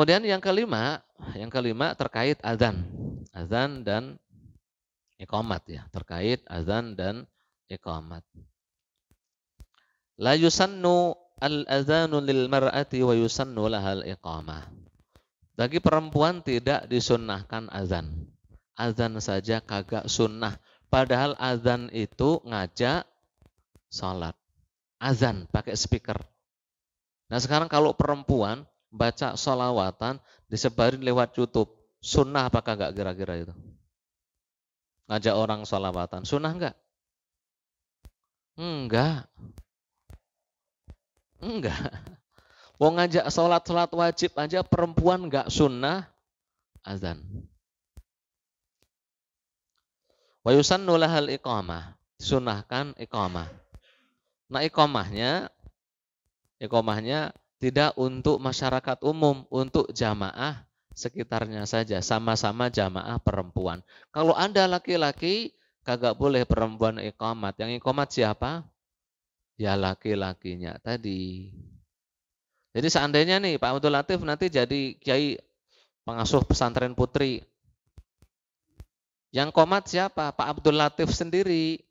Kemudian yang kelima, yang kelima terkait azan. Azan dan ikomat ya, terkait azan dan ikomat. La yusannu al-azanu lil mar'ati wa yusannu lahal iqamah. Bagi perempuan tidak disunnahkan azan. Azan saja kagak sunnah. Padahal azan itu ngajak sholat. Azan pakai speaker. Nah sekarang kalau perempuan baca solawatan disebarin lewat YouTube. Sunnah apakah enggak kira-kira itu? Ngajak orang solawatan. Sunnah enggak? Enggak. Enggak. Mau ngajak sholat-sholat wajib aja perempuan enggak sunnah azan. Wayusan yusannu lahal iqamah. Sunnahkan iqamah. Nah iqamahnya iqamahnya tidak untuk masyarakat umum, untuk jamaah sekitarnya saja, sama-sama jamaah perempuan. Kalau Anda laki-laki, kagak boleh perempuan ikomat. Yang ikomat siapa? Ya laki-lakinya tadi. Jadi seandainya nih Pak Abdul Latif nanti jadi kiai pengasuh pesantren putri. Yang komat siapa? Pak Abdul Latif sendiri.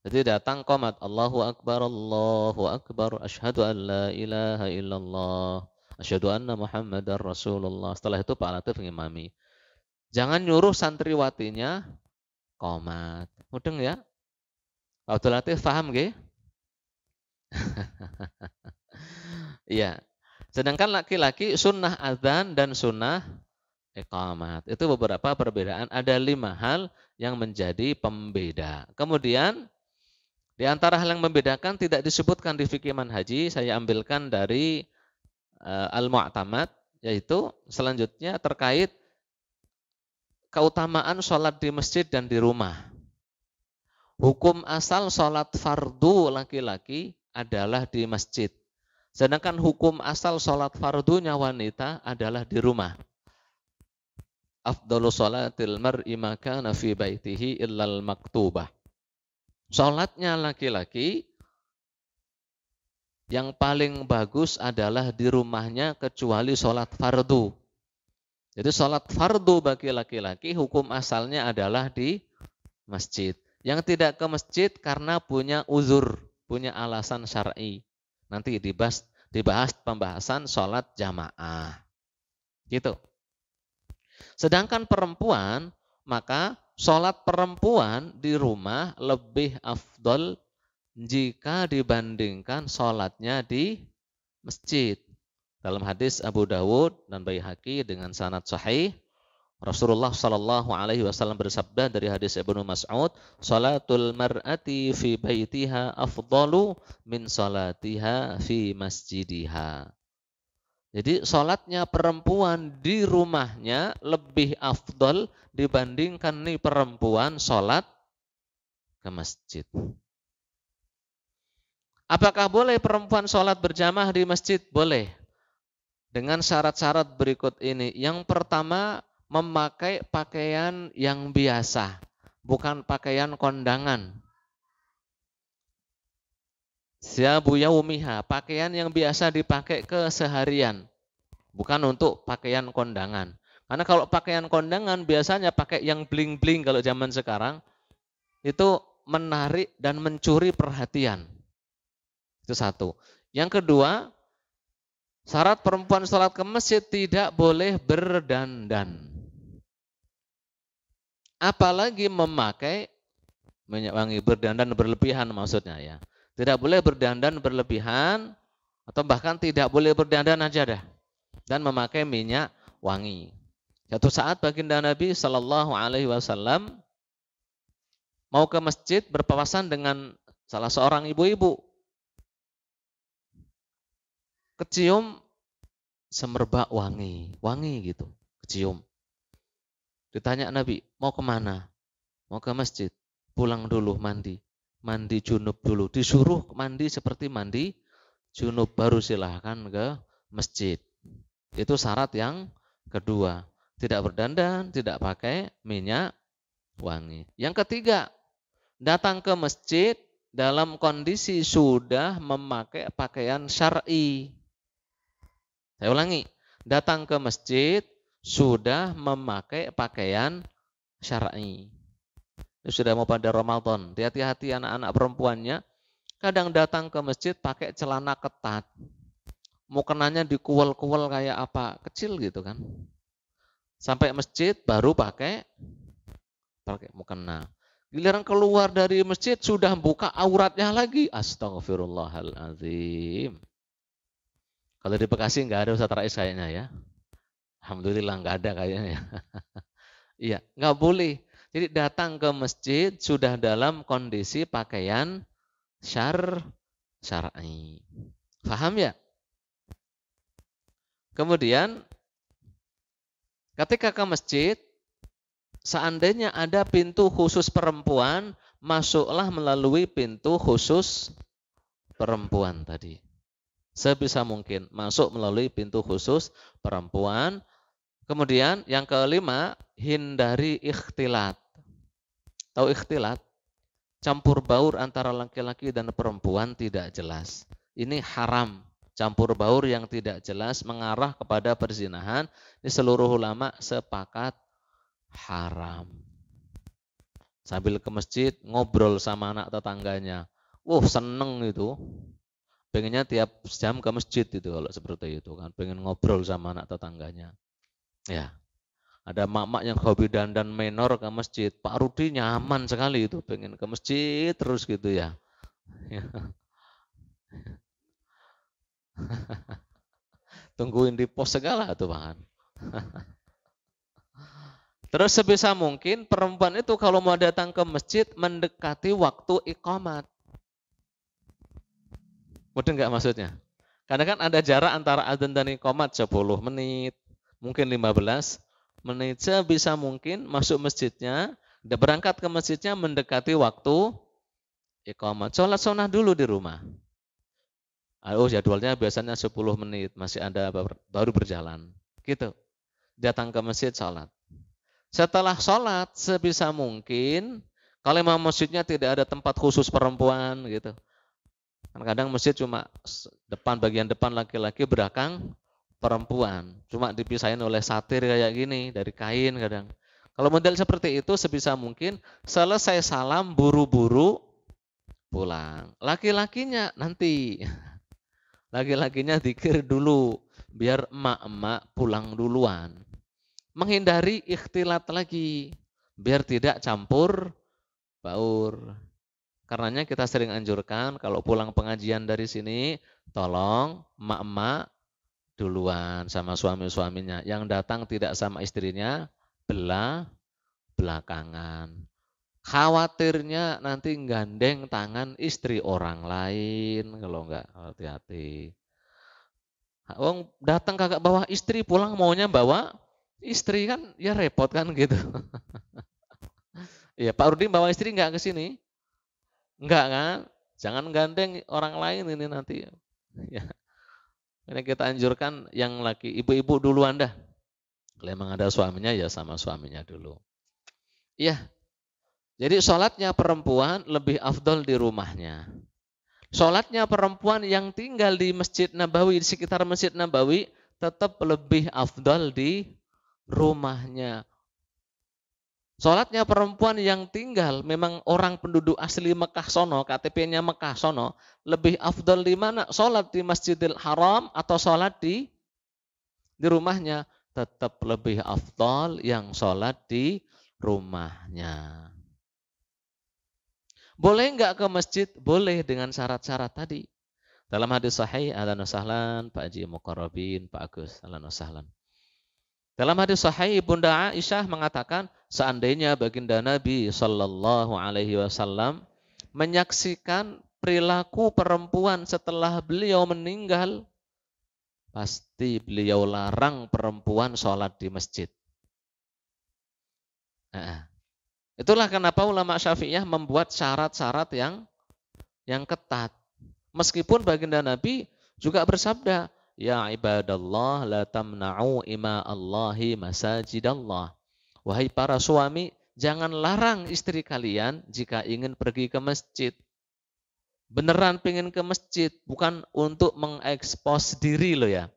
Jadi datang komat Allahu Akbar, Allahu Akbar, Ashadu an la ilaha illallah, Ashadu anna Muhammadar Rasulullah. Setelah itu Pak Latif ngimami. Jangan nyuruh santriwatinya komat. Mudeng ya? Pak Abdul Latif faham gak? Iya. Sedangkan laki-laki sunnah adzan dan sunnah iqamat. Itu beberapa perbedaan. Ada lima hal yang menjadi pembeda. Kemudian di antara hal yang membedakan tidak disebutkan di fikih manhaji, saya ambilkan dari uh, al-mu'tamad yaitu selanjutnya terkait keutamaan sholat di masjid dan di rumah. Hukum asal sholat fardu laki-laki adalah di masjid. Sedangkan hukum asal sholat fardunya wanita adalah di rumah. Afdalu sholatil mar'i makana fi baitihi illal maktubah Sholatnya laki-laki yang paling bagus adalah di rumahnya kecuali sholat fardu. Jadi sholat fardu bagi laki-laki hukum asalnya adalah di masjid. Yang tidak ke masjid karena punya uzur, punya alasan syar'i. Nanti dibahas, dibahas pembahasan sholat jamaah. Gitu. Sedangkan perempuan maka Sholat perempuan di rumah lebih afdol jika dibandingkan sholatnya di masjid. Dalam hadis Abu Dawud dan Baihaqi dengan sanad sahih, Rasulullah Shallallahu Alaihi Wasallam bersabda dari hadis Ibnu Mas'ud, "Salatul mar'ati fi baitiha afdalu min salatiha fi masjidihah." Jadi sholatnya perempuan di rumahnya lebih afdol dibandingkan nih perempuan sholat ke masjid. Apakah boleh perempuan sholat berjamaah di masjid? Boleh. Dengan syarat-syarat berikut ini. Yang pertama, memakai pakaian yang biasa. Bukan pakaian kondangan. Siabu yaumiha, pakaian yang biasa dipakai keseharian. Bukan untuk pakaian kondangan. Karena kalau pakaian kondangan biasanya pakai yang bling-bling kalau zaman sekarang. Itu menarik dan mencuri perhatian. Itu satu. Yang kedua, syarat perempuan sholat ke masjid tidak boleh berdandan. Apalagi memakai minyak wangi berdandan berlebihan maksudnya ya tidak boleh berdandan berlebihan atau bahkan tidak boleh berdandan aja dah dan memakai minyak wangi. Satu saat baginda Nabi Shallallahu Alaihi Wasallam mau ke masjid berpapasan dengan salah seorang ibu-ibu. Kecium semerbak wangi, wangi gitu, kecium. Ditanya Nabi, mau kemana? Mau ke masjid, pulang dulu mandi mandi junub dulu. Disuruh mandi seperti mandi junub baru silahkan ke masjid. Itu syarat yang kedua. Tidak berdandan, tidak pakai minyak wangi. Yang ketiga, datang ke masjid dalam kondisi sudah memakai pakaian syar'i. Saya ulangi, datang ke masjid sudah memakai pakaian syar'i sudah mau pada Ramadan. Hati-hati anak-anak perempuannya. Kadang datang ke masjid pakai celana ketat. Mukenanya dikuwel-kuwel kayak apa. Kecil gitu kan. Sampai masjid baru pakai pakai mukena. Giliran keluar dari masjid sudah buka auratnya lagi. Astagfirullahaladzim. Kalau di Bekasi nggak ada Ustaz Rais kayaknya ya. Alhamdulillah nggak ada kayaknya. Iya, nggak boleh jadi datang ke masjid sudah dalam kondisi pakaian syar syar'i. Faham ya? Kemudian ketika ke masjid seandainya ada pintu khusus perempuan, masuklah melalui pintu khusus perempuan tadi. Sebisa mungkin masuk melalui pintu khusus perempuan. Kemudian yang kelima, hindari ikhtilat. Tahu ikhtilat? Campur baur antara laki-laki dan perempuan tidak jelas. Ini haram. Campur baur yang tidak jelas mengarah kepada perzinahan. Ini seluruh ulama sepakat haram. Sambil ke masjid ngobrol sama anak tetangganya. Wah seneng itu. Pengennya tiap jam ke masjid itu kalau seperti itu kan. Pengen ngobrol sama anak tetangganya. Ya, ada mak-mak yang hobi dandan menor ke masjid. Pak Rudi nyaman sekali itu, pengen ke masjid terus gitu ya. Tungguin di pos segala tuh Pak. Terus sebisa mungkin perempuan itu kalau mau datang ke masjid mendekati waktu ikomat. Mudah nggak maksudnya? Karena kan ada jarak antara adzan dan iqamat 10 menit, mungkin 15. Manajer bisa mungkin masuk masjidnya, berangkat ke masjidnya mendekati waktu iqamat. Sholat sunnah dulu di rumah. Ah, oh jadwalnya biasanya 10 menit, masih ada baru berjalan. Gitu. Datang ke masjid sholat. Setelah sholat sebisa mungkin, kalau memang masjidnya tidak ada tempat khusus perempuan gitu. Kadang, -kadang masjid cuma depan bagian depan laki-laki, berakang perempuan. Cuma dipisahin oleh satir kayak gini dari kain kadang. Kalau model seperti itu sebisa mungkin selesai salam buru-buru pulang. Laki-lakinya nanti. Laki-lakinya dikir dulu biar emak-emak pulang duluan. Menghindari ikhtilat lagi biar tidak campur baur. Karenanya kita sering anjurkan kalau pulang pengajian dari sini tolong emak-emak duluan sama suami-suaminya. Yang datang tidak sama istrinya, belah belakangan. Khawatirnya nanti gandeng tangan istri orang lain kalau enggak hati-hati. Wong datang kagak bawa istri, pulang maunya bawa istri kan ya repot kan gitu. Iya, Pak Rudi bawa istri enggak ke sini? Enggak kan? Jangan gandeng orang lain ini nanti. Ya. Karena kita anjurkan yang laki ibu-ibu dulu Anda. Kalau memang ada suaminya ya sama suaminya dulu. Iya. Jadi sholatnya perempuan lebih afdol di rumahnya. Sholatnya perempuan yang tinggal di Masjid Nabawi, di sekitar Masjid Nabawi, tetap lebih afdol di rumahnya. Sholatnya perempuan yang tinggal, memang orang penduduk asli Mekah Sono, KTP-nya Mekah Sono, lebih afdal di mana? Sholat di Masjidil Haram atau sholat di di rumahnya? Tetap lebih afdal yang sholat di rumahnya. Boleh nggak ke masjid? Boleh dengan syarat-syarat tadi. Dalam hadis sahih, nusahlan, Pak Haji Mukarrabin, Pak Agus, nusahlan. Dalam hadis sahih Bunda Aisyah mengatakan, seandainya baginda Nabi Shallallahu alaihi wasallam menyaksikan perilaku perempuan setelah beliau meninggal, pasti beliau larang perempuan sholat di masjid. Nah, itulah kenapa ulama syafi'iyah membuat syarat-syarat yang yang ketat. Meskipun baginda Nabi juga bersabda, Ya ibadallah la tamna'u ima Allahi masajidallah. Wahai para suami, jangan larang istri kalian jika ingin pergi ke masjid. Beneran pengen ke masjid, bukan untuk mengekspos diri lo ya.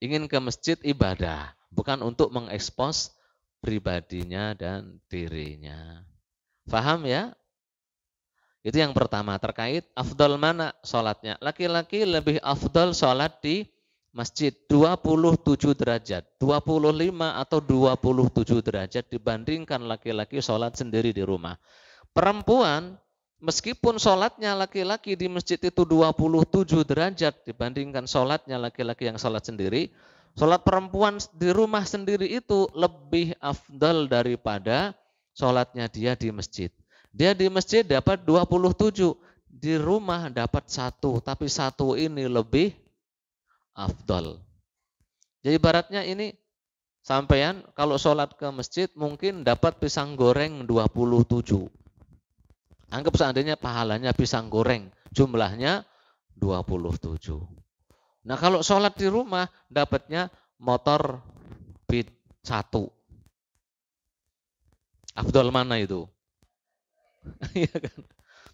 Ingin ke masjid ibadah, bukan untuk mengekspos pribadinya dan dirinya. Faham ya? Itu yang pertama terkait afdal mana sholatnya. Laki-laki lebih afdal sholat di masjid 27 derajat, 25 atau 27 derajat dibandingkan laki-laki sholat sendiri di rumah. Perempuan meskipun sholatnya laki-laki di masjid itu 27 derajat dibandingkan sholatnya laki-laki yang sholat sendiri, sholat perempuan di rumah sendiri itu lebih afdal daripada sholatnya dia di masjid. Dia di masjid dapat 27, di rumah dapat satu, tapi satu ini lebih afdol. Jadi baratnya ini sampean kalau sholat ke masjid mungkin dapat pisang goreng 27. Anggap seandainya pahalanya pisang goreng, jumlahnya 27. Nah kalau sholat di rumah dapatnya motor bit satu. Afdol mana itu? Iya kan?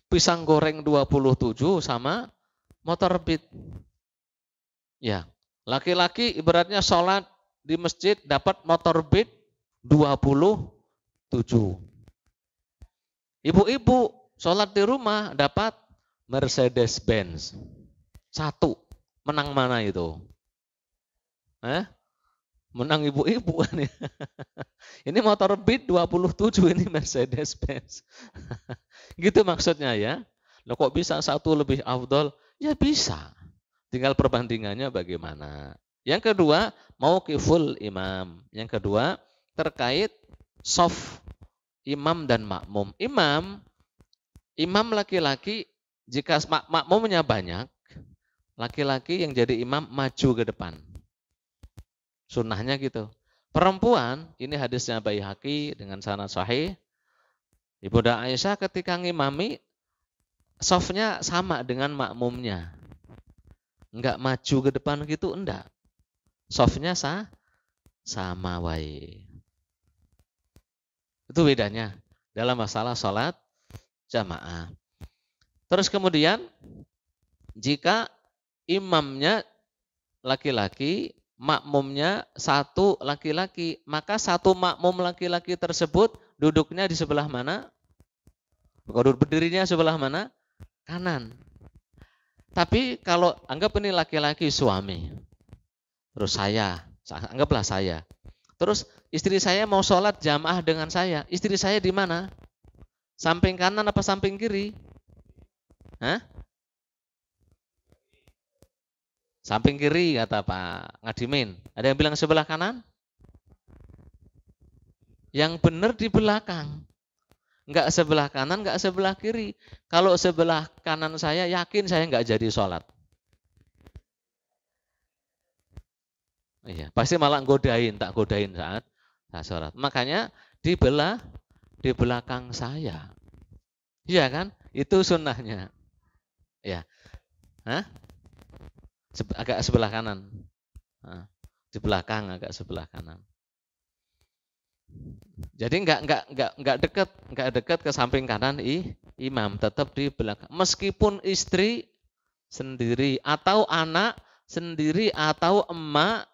Pisang goreng 27 sama motor beat Ya, laki-laki ibaratnya sholat di masjid dapat motor beat 27. Ibu-ibu sholat di rumah dapat Mercedes Benz. Satu. Menang mana itu? Eh? Menang ibu-ibu kan ya. Ini motor Beat 27 ini Mercedes Benz. gitu maksudnya ya. Loh kok bisa satu lebih afdol? Ya bisa. Tinggal perbandingannya bagaimana. Yang kedua, mau ke full imam. Yang kedua, terkait soft imam dan makmum. Imam, imam laki-laki jika makmumnya banyak, laki-laki yang jadi imam maju ke depan sunnahnya gitu. Perempuan, ini hadisnya Bayi Haki dengan sanad sahih. Ibu Ibunda Aisyah ketika ngimami, softnya sama dengan makmumnya. Enggak maju ke depan gitu, enggak. Softnya sah, sama wae. Itu bedanya dalam masalah sholat jamaah. Terus kemudian jika imamnya laki-laki makmumnya satu laki-laki, maka satu makmum laki-laki tersebut duduknya di sebelah mana? Duduk berdirinya sebelah mana? Kanan. Tapi kalau anggap ini laki-laki suami, terus saya, anggaplah saya. Terus istri saya mau sholat jamaah dengan saya. Istri saya di mana? Samping kanan apa samping kiri? Hah? Samping kiri kata Pak Ngadimin. Ada yang bilang sebelah kanan? Yang benar di belakang. Enggak sebelah kanan, enggak sebelah kiri. Kalau sebelah kanan saya yakin saya enggak jadi sholat. Iya, pasti malah godain, tak godain saat sholat. Makanya di belah di belakang saya. Iya kan? Itu sunnahnya. Ya. Hah? agak sebelah kanan. Sebelah di belakang agak sebelah kanan. Jadi nggak nggak nggak nggak dekat nggak dekat ke samping kanan i, imam tetap di belakang. Meskipun istri sendiri atau anak sendiri atau emak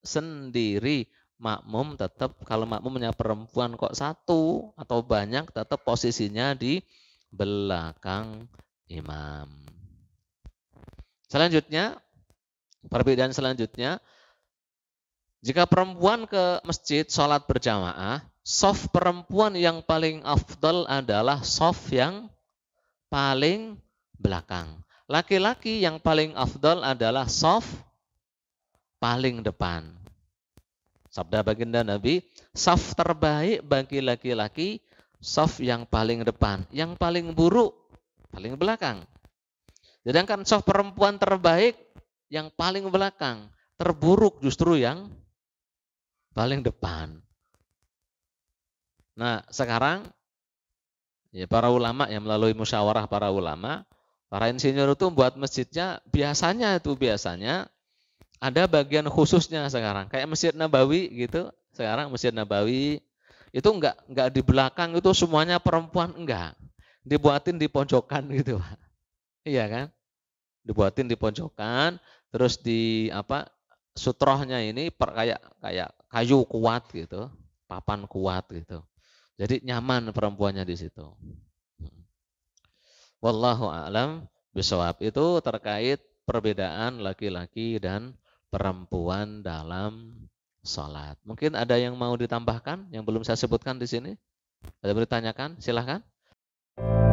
sendiri makmum tetap kalau makmumnya perempuan kok satu atau banyak tetap posisinya di belakang imam. Selanjutnya Perbedaan selanjutnya, jika perempuan ke masjid sholat berjamaah, soft perempuan yang paling afdol adalah soft yang paling belakang. Laki-laki yang paling afdol adalah soft paling depan. Sabda baginda Nabi, saf terbaik bagi laki-laki, saf yang paling depan. Yang paling buruk, paling belakang. Sedangkan saf perempuan terbaik yang paling belakang, terburuk justru yang paling depan. Nah, sekarang ya para ulama yang melalui musyawarah para ulama, para insinyur itu buat masjidnya biasanya itu biasanya ada bagian khususnya sekarang. Kayak Masjid Nabawi gitu. Sekarang Masjid Nabawi itu enggak enggak di belakang itu semuanya perempuan enggak. Dibuatin di pojokan gitu, Pak. Iya kan? Dibuatin di pojokan, terus di apa sutrohnya ini per, kayak kayak kayu kuat gitu, papan kuat gitu. Jadi nyaman perempuannya di situ. Hmm. Wallahu a'lam bisawab. Itu terkait perbedaan laki-laki dan perempuan dalam sholat. Mungkin ada yang mau ditambahkan yang belum saya sebutkan di sini? Ada yang ditanyakan? Silahkan.